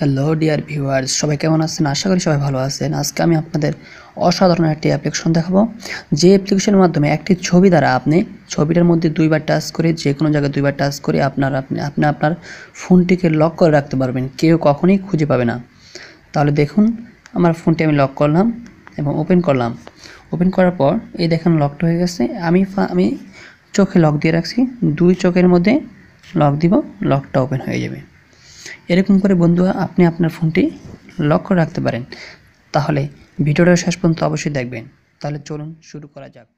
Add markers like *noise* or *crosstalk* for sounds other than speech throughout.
hello dear viewers সবাই কেমন আছেন আশা করি সবাই ভালো আছেন আজকে আমি আপনাদের অসাধারণ একটি অ্যাপ্লিকেশন দেখাবো যে অ্যাপ্লিকেশনের মাধ্যমে একটি ছবি দ্বারা আপনি ছবিটার মধ্যে দুইবার টাচ করে যে কোনো জায়গায় দুইবার টাচ করে আপনার আপনি আপনি আপনার ফোনটিকে লক করে রাখতে পারবেন কেউ কখনই খুঁজে পাবে না তাহলে দেখুন আমার ফোনটি আমি লক করলাম এবং ওপেন করলাম ওপেন করার পর এই দেখেন লকড হয়ে গেছে আমি আমি চোখে লক দিয়ে রাখছি দুই চোখের মধ্যে লক দিব লকটা ওপেন হয়ে যাবে এরকম করে বন্ধু আপনি আপনার ফোনটি লক্ষ্য রাখতে পারেন তাহলে ভিডিওটা শেষ পর্যন্ত অবশ্যই দেখবেন তাহলে চলুন শুরু করা যাক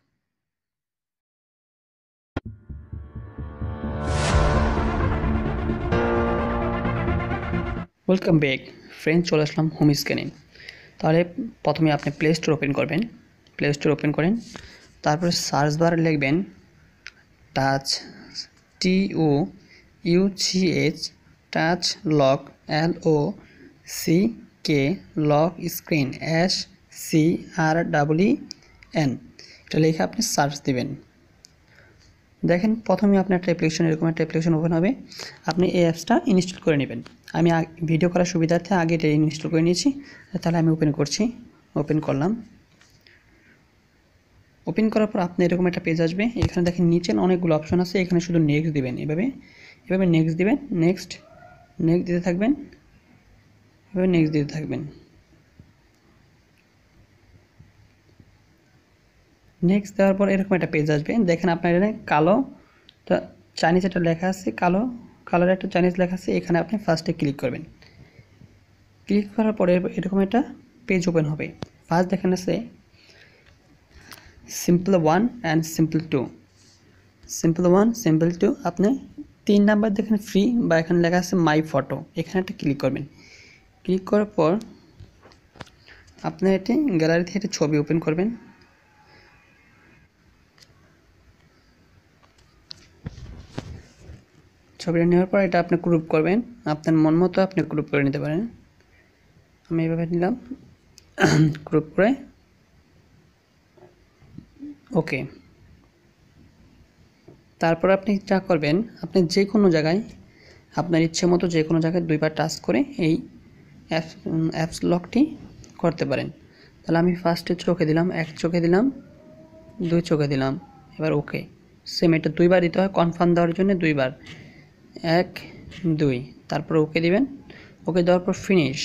ওয়েলকাম ব্যাক ফ্রেন্ড চলে আসলাম হোম স্ক্যানিং তাহলে প্রথমে আপনি প্লে স্টোর ওপেন করবেন প্লে স্টোর ওপেন করেন তারপরে সার্চ বার লিখবেন touch T O H touch lock L O C K lock screen S C R double E N এটা লিখে আপনি সার্চ দিবেন দেখেন প্রথমে আপনার একটা এরকম একটা অ্যাপ্লিকেশন ওপেন হবে আপনি এই অ্যাপসটা ইনস্টল করে নেবেন আমি ভিডিও করার সুবিধার্থে আগে এটা ইনস্টল করে নিয়েছি তাহলে আমি ওপেন করছি ওপেন করলাম ওপেন করার পর আপনি এরকম একটা পেজ আসবে এখানে দেখেন নিচে অনেকগুলো অপশন আছে এখানে শুধু নেক্সট দিবেন এভাবে এভাবে নেক্সট দিবেন নেক্সট নেক্সট দিতে থাকবেন এবার নেক্সট দিতে থাকবেন নেক্সট দেওয়ার পর এরকম একটা পেজ আসবে দেখেন আপনার এখানে কালো চাইনিজ একটা লেখা আছে কালো কালার একটা চাইনিজ লেখা আছে এখানে আপনি ফার্স্টে ক্লিক করবেন ক্লিক করার পরে এরকম একটা পেজ ওপেন হবে ফার্স্ট দেখেন আছে simple one and simple two simple one simple two আপনি তিন নাম্বার দেখেন ফ্রি বা এখানে লেখা আছে মাই ফটো এখানে একটা ক্লিক করবেন ক্লিক করার পর আপনার এটি গ্যালারি থেকে একটা ছবি ওপেন করবেন ছবিটা নেওয়ার পর এটা আপনি গ্রুপ করবেন আপনার মন মতো আপনি গ্রুপ করে নিতে পারেন আমি এভাবে নিলাম গ্রুপ *coughs* করে ওকে তারপর আপনি যা করবেন আপনি যে কোনো জায়গায় আপনার ইচ্ছে মতো যে কোনো জায়গায় দুইবার টাচ করে এই অ্যাপস অ্যাপস লকটি করতে পারেন তাহলে আমি ফার্স্টে চোখে দিলাম এক চোখে দিলাম দুই চোখে দিলাম এবার ওকে সেম এটা দুইবার দিতে হয় কনফার্ম দেওয়ার জন্য দুইবার এক দুই তারপর ওকে দিবেন ওকে দেওয়ার পর ফিনিশ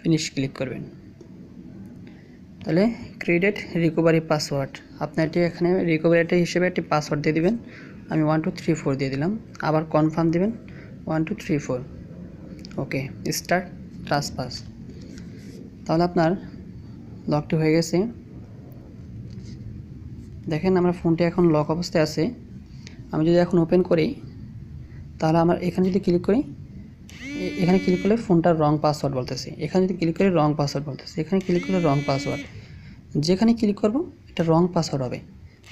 ফিনিশ ক্লিক করবেন তাহলে ক্রেডিট রিকভারি পাসওয়ার্ড আপনার এটি এখানে রিকভারিটা হিসেবে একটি পাসওয়ার্ড দিয়ে দেবেন আমি ওয়ান টু থ্রি ফোর দিয়ে দিলাম আবার কনফার্ম দেবেন one two three four okay start ট্রান্সপাস তাহলে আপনার লকটি হয়ে গেছে দেখেন আমার ফোনটি এখন লক অবস্থায় আছে আমি যদি এখন ওপেন করি তাহলে আমার এখানে যদি ক্লিক করি এখানে ক্লিক করলে ফোনটার রং পাসওয়ার্ড বলতেছে এখানে যদি ক্লিক করে রং পাসওয়ার্ড বলতেছে এখানে ক্লিক করলে রং পাসওয়ার্ড যেখানে ক্লিক করব এটা রং পাসওয়ার্ড হবে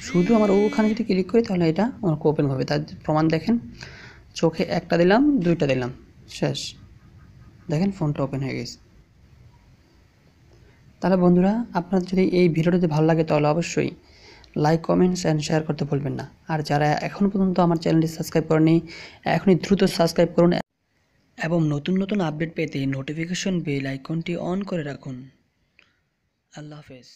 শুধু আমার ওখানে যদি ক্লিক করি তাহলে এটা আমার ওপেন হবে তার প্রমাণ দেখেন চোখে একটা দিলাম দুইটা দিলাম শেষ দেখেন ফোনটা ওপেন হয়ে গেছে তাহলে বন্ধুরা আপনার যদি এই ভিডিওটা যদি ভালো লাগে তাহলে অবশ্যই লাইক কমেন্টস অ্যান্ড শেয়ার করতে ভুলবেন না আর যারা এখন পর্যন্ত আমার চ্যানেলটি সাবস্ক্রাইব করেনি এখনই দ্রুত সাবস্ক্রাইব করুন এবং নতুন নতুন আপডেট পেতে নোটিফিকেশন বেল আইকনটি অন করে রাখুন আল্লাহ হাফেজ